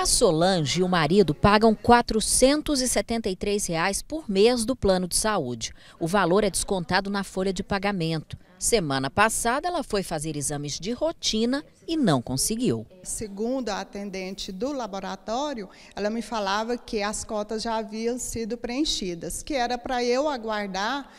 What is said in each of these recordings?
A Solange e o marido pagam R$ 473 reais por mês do plano de saúde. O valor é descontado na folha de pagamento. Semana passada, ela foi fazer exames de rotina e não conseguiu. Segundo a atendente do laboratório, ela me falava que as cotas já haviam sido preenchidas, que era para eu aguardar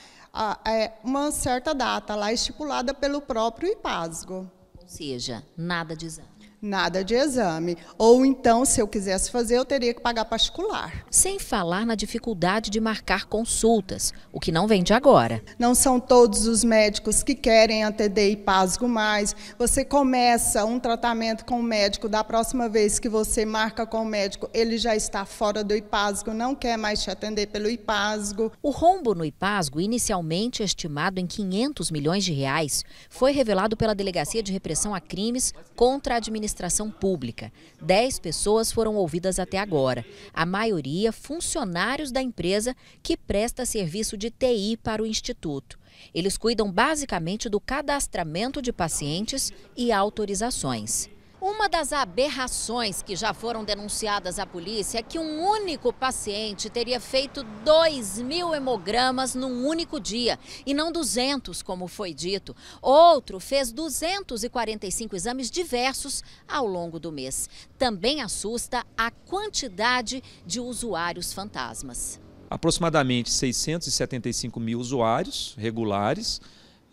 é, uma certa data lá estipulada pelo próprio IPASGO. Ou seja, nada de exame nada de exame. Ou então, se eu quisesse fazer, eu teria que pagar particular. Sem falar na dificuldade de marcar consultas, o que não vem de agora. Não são todos os médicos que querem atender IPASGO mais. Você começa um tratamento com o médico, da próxima vez que você marca com o médico, ele já está fora do IPASGO, não quer mais te atender pelo IPASGO. O rombo no IPASGO, inicialmente estimado em 500 milhões de reais, foi revelado pela Delegacia de Repressão a Crimes contra a Administração administração pública. Dez pessoas foram ouvidas até agora, a maioria funcionários da empresa que presta serviço de TI para o Instituto. Eles cuidam basicamente do cadastramento de pacientes e autorizações. Uma das aberrações que já foram denunciadas à polícia é que um único paciente teria feito 2 mil hemogramas num único dia, e não 200, como foi dito. Outro fez 245 exames diversos ao longo do mês. Também assusta a quantidade de usuários fantasmas. Aproximadamente 675 mil usuários regulares,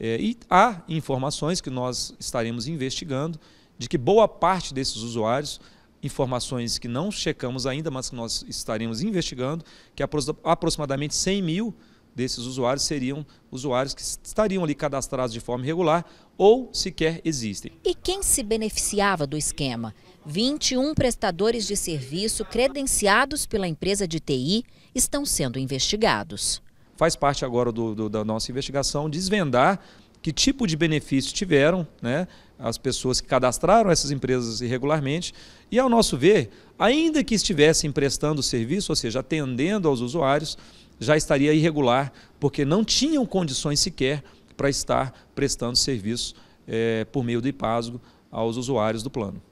eh, e há informações que nós estaremos investigando de que boa parte desses usuários, informações que não checamos ainda, mas que nós estaremos investigando, que aproximadamente 100 mil desses usuários seriam usuários que estariam ali cadastrados de forma irregular ou sequer existem. E quem se beneficiava do esquema? 21 prestadores de serviço credenciados pela empresa de TI estão sendo investigados. Faz parte agora do, do, da nossa investigação desvendar que tipo de benefício tiveram né, as pessoas que cadastraram essas empresas irregularmente. E, ao nosso ver, ainda que estivessem prestando serviço, ou seja, atendendo aos usuários, já estaria irregular, porque não tinham condições sequer para estar prestando serviço é, por meio do IPASGO aos usuários do plano.